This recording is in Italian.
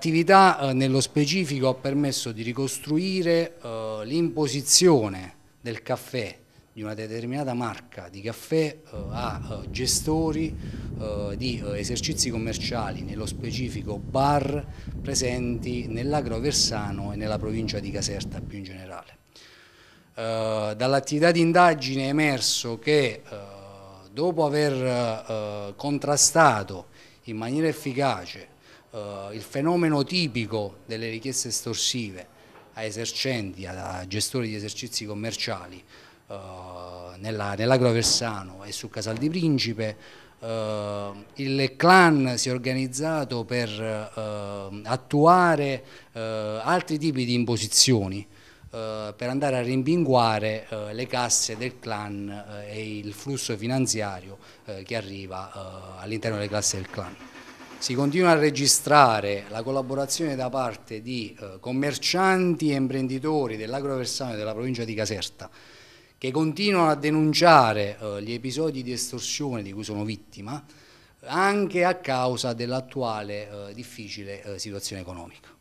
attività eh, nello specifico ha permesso di ricostruire eh, l'imposizione del caffè di una determinata marca di caffè eh, a eh, gestori eh, di esercizi commerciali, nello specifico bar presenti nell'agro nell'Agroversano e nella provincia di Caserta più in generale. Dall'attività di indagine è emerso che dopo aver contrastato in maniera efficace eh, il fenomeno tipico delle richieste estorsive a esercenti, a gestori di esercizi commerciali eh, nell'Agroversano e su Casal di Principe, eh, il clan si è organizzato per attuare altri tipi di imposizioni per andare a rimpinguare le casse del clan e il flusso finanziario che arriva all'interno delle casse del clan si continua a registrare la collaborazione da parte di eh, commercianti e imprenditori dell'agroversano della provincia di Caserta che continuano a denunciare eh, gli episodi di estorsione di cui sono vittima anche a causa dell'attuale eh, difficile situazione economica.